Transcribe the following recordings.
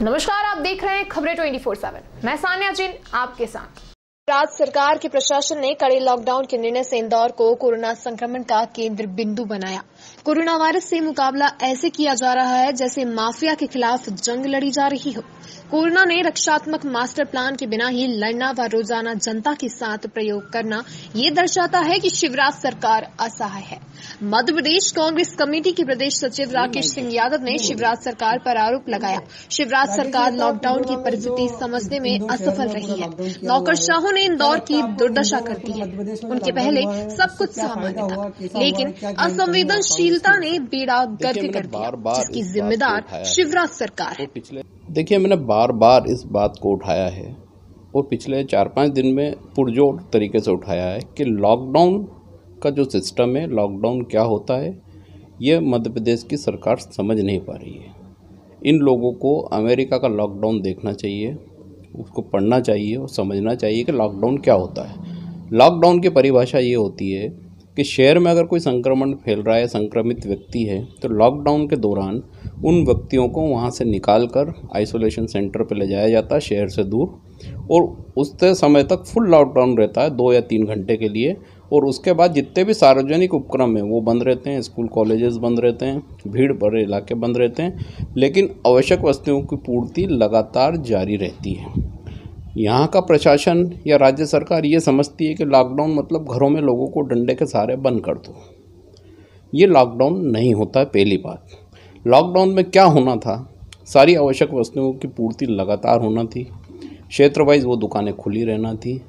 नमस्कार आप देख रहे हैं खबरें ट्वेंटी फोर सेवन मैं सान्या जीन आपके साथ राज्य सरकार के प्रशासन ने कड़े लॉकडाउन के निर्णय से इंदौर को कोरोना संक्रमण का केंद्र बिंदु बनाया कोरोना वायरस से मुकाबला ऐसे किया जा रहा है जैसे माफिया के खिलाफ जंग लड़ी जा रही हो कोरोना ने रक्षात्मक मास्टर प्लान के बिना ही लड़ना व रोजाना जनता के साथ प्रयोग करना ये दर्शाता है कि शिवराज सरकार असहाय है मध्य प्रदेश कांग्रेस कमेटी के प्रदेश सचिव राकेश सिंह यादव ने शिवराज सरकार पर आरोप लगाया शिवराज सरकार लॉकडाउन की परिस्थिति समझने में असफल रही है नौकरशाहों ने इंदौर की दुर्दशा कर दी है उनके पहले सब कुछ सामान्य था लेकिन असंवेदनशीलता ने बेड़ा गर्क कर दिया जिसकी जिम्मेदार शिवराज सरकार है देखिए मैंने बार बार इस बात को उठाया है और पिछले चार पाँच दिन में पुरजोर तरीके से उठाया है कि लॉकडाउन का जो सिस्टम है लॉकडाउन क्या होता है यह मध्य प्रदेश की सरकार समझ नहीं पा रही है इन लोगों को अमेरिका का लॉकडाउन देखना चाहिए उसको पढ़ना चाहिए और समझना चाहिए कि लॉकडाउन क्या होता है लॉकडाउन की परिभाषा ये होती है कि शहर में अगर कोई संक्रमण फैल रहा है संक्रमित व्यक्ति है तो लॉकडाउन के दौरान उन व्यक्तियों को वहाँ से निकाल कर आइसोलेशन सेंटर पर ले जाया जाता है शहर से दूर और उस समय तक फुल लॉकडाउन रहता है दो या तीन घंटे के लिए और उसके बाद जितने भी सार्वजनिक उपक्रम हैं वो बंद रहते हैं स्कूल कॉलेजेस बंद रहते हैं भीड़ भरे इलाके बंद रहते हैं लेकिन आवश्यक वस्तुओं की पूर्ति लगातार जारी रहती है यहाँ का प्रशासन या राज्य सरकार ये समझती है कि लॉकडाउन मतलब घरों में लोगों को डंडे के सहारे बंद कर दो ये लॉकडाउन नहीं होता है पहली बात लॉकडाउन में क्या होना था सारी आवश्यक वस्तुओं की पूर्ति लगातार होना थी क्षेत्र वाइज वो दुकानें खुली रहना थी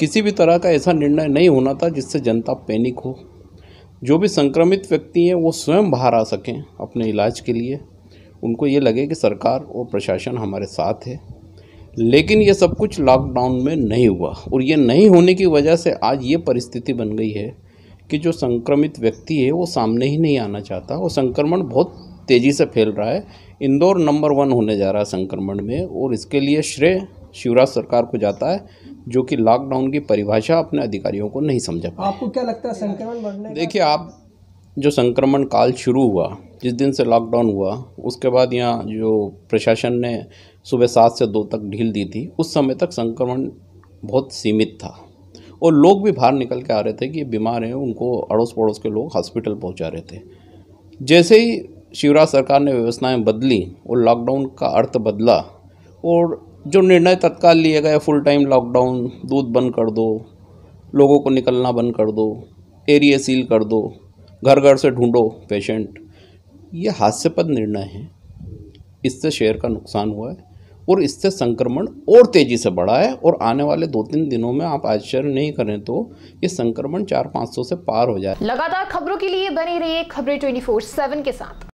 किसी भी तरह का ऐसा निर्णय नहीं होना था जिससे जनता पैनिक हो जो भी संक्रमित व्यक्ति हैं वो स्वयं बाहर आ सकें अपने इलाज के लिए उनको ये लगे कि सरकार और प्रशासन हमारे साथ है लेकिन ये सब कुछ लॉकडाउन में नहीं हुआ और ये नहीं होने की वजह से आज ये परिस्थिति बन गई है कि जो संक्रमित व्यक्ति है वो सामने ही नहीं आना चाहता और संक्रमण बहुत तेज़ी से फैल रहा है इंदौर नंबर वन होने जा रहा है संक्रमण में और इसके लिए श्रेय शिवराज सरकार को जाता है जो कि लॉकडाउन की परिभाषा अपने अधिकारियों को नहीं समझा पाए आपको क्या लगता है संक्रमण बढ़ने देखिए आप जो संक्रमण काल शुरू हुआ जिस दिन से लॉकडाउन हुआ उसके बाद यहाँ जो प्रशासन ने सुबह सात से दो तक ढील दी थी उस समय तक संक्रमण बहुत सीमित था और लोग भी बाहर निकल के आ रहे थे कि बीमार हैं उनको अड़ोस पड़ोस के लोग हॉस्पिटल पहुंचा रहे थे जैसे ही शिवराज सरकार ने व्यवस्थाएं बदली और लॉकडाउन का अर्थ बदला और जो निर्णय तत्काल लिए गए फुल टाइम लॉकडाउन दूध बंद कर दो लोगों को निकलना बंद कर दो एरिया सील कर दो घर घर से ढूंढो पेशेंट ये हास्यपद निर्णय है इससे शेयर का नुकसान हुआ है और इससे संक्रमण और तेज़ी से बढ़ा है और आने वाले दो तीन दिनों में आप आश्चर्य नहीं करें तो ये संक्रमण चार पाँच सौ से पार हो जाए लगातार खबरों के लिए बने रहिए खबरें ट्वेंटी फोर सेवन के साथ